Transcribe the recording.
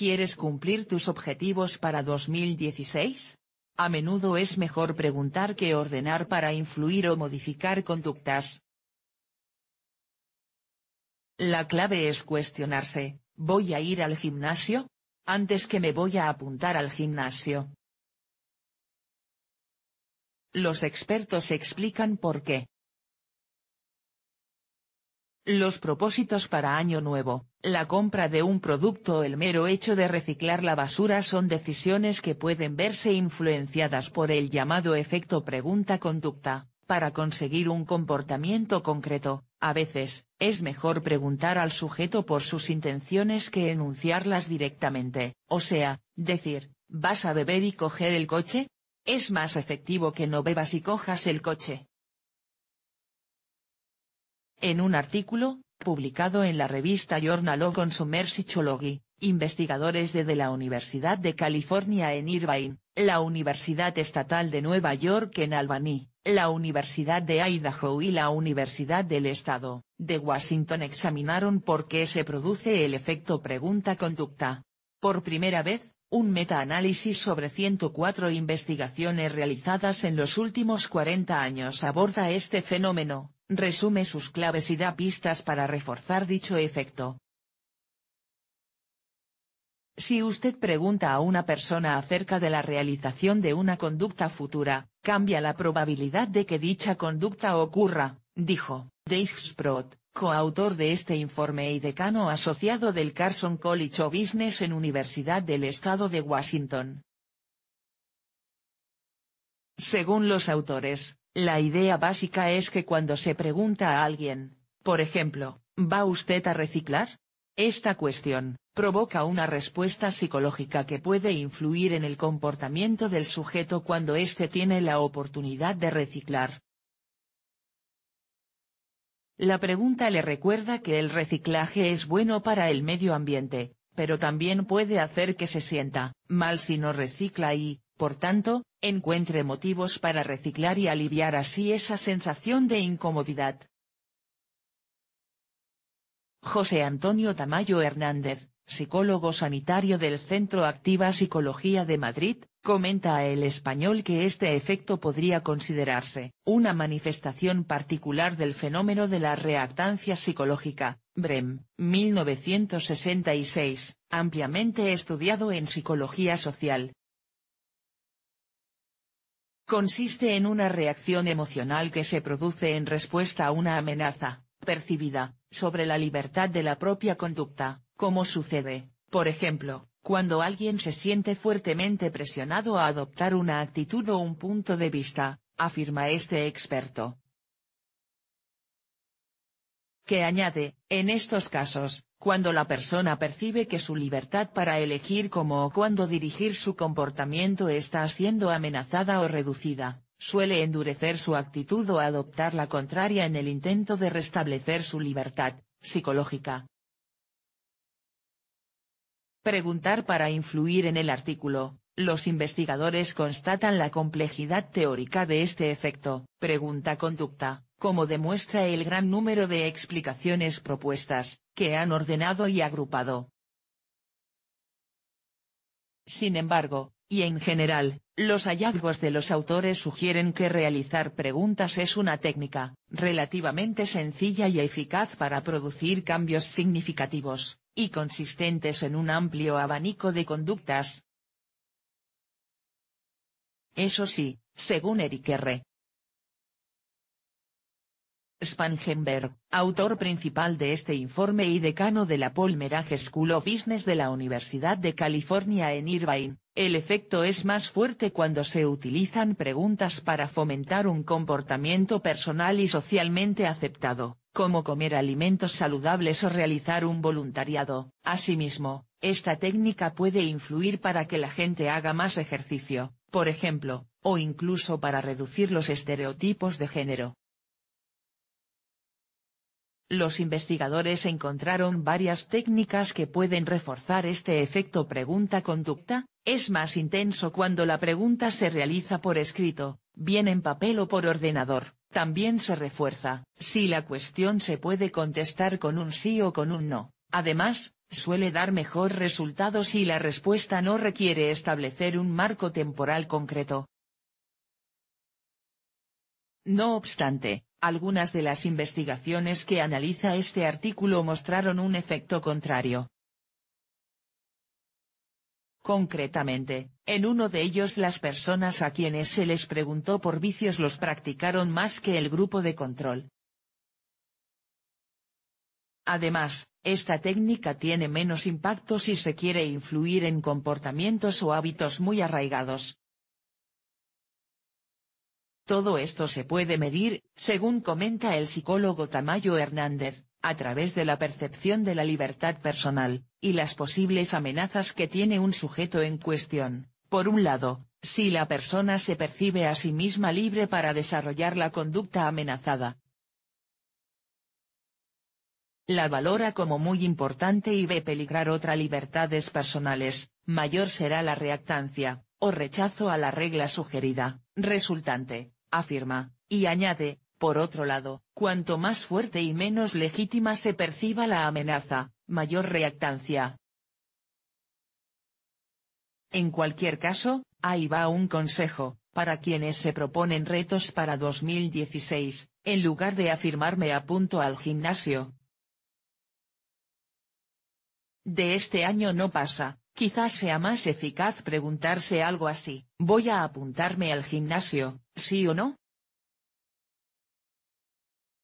¿Quieres cumplir tus objetivos para 2016? A menudo es mejor preguntar que ordenar para influir o modificar conductas. La clave es cuestionarse, ¿voy a ir al gimnasio? Antes que me voy a apuntar al gimnasio. Los expertos explican por qué los propósitos para Año Nuevo, la compra de un producto o el mero hecho de reciclar la basura son decisiones que pueden verse influenciadas por el llamado efecto pregunta-conducta. Para conseguir un comportamiento concreto, a veces, es mejor preguntar al sujeto por sus intenciones que enunciarlas directamente, o sea, decir, ¿vas a beber y coger el coche? Es más efectivo que no bebas y cojas el coche. En un artículo, publicado en la revista Journal of Consumer Psychology, investigadores de, la Universidad de California en Irvine, la Universidad Estatal de Nueva York en Albany, la Universidad de Idaho y la Universidad del Estado de Washington examinaron por qué se produce el efecto pregunta-conducta. Por primera vez, un metaanálisis sobre 104 investigaciones realizadas en los últimos 40 años aborda este fenómeno, resume sus claves y da pistas para reforzar dicho efecto. Si usted pregunta a una persona acerca de la realización de una conducta futura, cambia la probabilidad de que dicha conducta ocurra, dijo, Dave Sprott, coautor de este informe y decano asociado del Carson College of Business en Universidad del Estado de Washington. Según los autores, la idea básica es que cuando se pregunta a alguien, por ejemplo, ¿va usted a reciclar? Esta cuestión, provoca una respuesta psicológica que puede influir en el comportamiento del sujeto cuando éste tiene la oportunidad de reciclar. La pregunta le recuerda que el reciclaje es bueno para el medio ambiente, pero también puede hacer que se sienta mal si no recicla y, por tanto, encuentre motivos para reciclar y aliviar así esa sensación de incomodidad. José Antonio Tamayo Hernández, psicólogo sanitario del Centro Activa Psicología de Madrid, comenta a El Español que este efecto podría considerarse una manifestación particular del fenómeno de la reactancia psicológica, Brem, 1966, ampliamente estudiado en psicología social, consiste en una reacción emocional que se produce en respuesta a una amenaza, percibida, sobre la libertad de la propia conducta, como sucede, por ejemplo, cuando alguien se siente fuertemente presionado a adoptar una actitud o un punto de vista, afirma este experto, que añade, en estos casos, cuando la persona percibe que su libertad para elegir cómo o cuándo dirigir su comportamiento está siendo amenazada o reducida, suele endurecer su actitud o adoptar la contraria en el intento de restablecer su libertad, psicológica. Preguntar para influir en el artículo. Los investigadores constatan la complejidad teórica de este efecto. Pregunta-conducta como demuestra el gran número de explicaciones propuestas, que han ordenado y agrupado. Sin embargo, y en general, los hallazgos de los autores sugieren que realizar preguntas es una técnica, relativamente sencilla y eficaz para producir cambios significativos, y consistentes en un amplio abanico de conductas. Eso sí, según Eric R. Spangenberg, autor principal de este informe y decano de la Polmerage School of Business de la Universidad de California en Irvine, el efecto es más fuerte cuando se utilizan preguntas para fomentar un comportamiento personal y socialmente aceptado, como comer alimentos saludables o realizar un voluntariado. Asimismo, esta técnica puede influir para que la gente haga más ejercicio, por ejemplo, o incluso para reducir los estereotipos de género. Los investigadores encontraron varias técnicas que pueden reforzar este efecto pregunta-conducta, es más intenso cuando la pregunta se realiza por escrito, bien en papel o por ordenador, también se refuerza, si la cuestión se puede contestar con un sí o con un no, además, suele dar mejor resultado si la respuesta no requiere establecer un marco temporal concreto. No obstante, algunas de las investigaciones que analiza este artículo mostraron un efecto contrario. Concretamente, en uno de ellos las personas a quienes se les preguntó por vicios los practicaron más que el grupo de control. Además, esta técnica tiene menos impacto si se quiere influir en comportamientos o hábitos muy arraigados, todo esto se puede medir, según comenta el psicólogo Tamayo Hernández, a través de la percepción de la libertad personal, y las posibles amenazas que tiene un sujeto en cuestión. Por un lado, si la persona se percibe a sí misma libre para desarrollar la conducta amenazada, la valora como muy importante y ve peligrar otras libertades personales, mayor será la reactancia, o rechazo a la regla sugerida, resultante, afirma, y añade, por otro lado, cuanto más fuerte y menos legítima se perciba la amenaza, mayor reactancia. En cualquier caso, ahí va un consejo, para quienes se proponen retos para 2016, en lugar de afirmarme a punto al gimnasio. De este año no pasa, Quizás sea más eficaz preguntarse algo así, ¿voy a apuntarme al gimnasio, sí o no?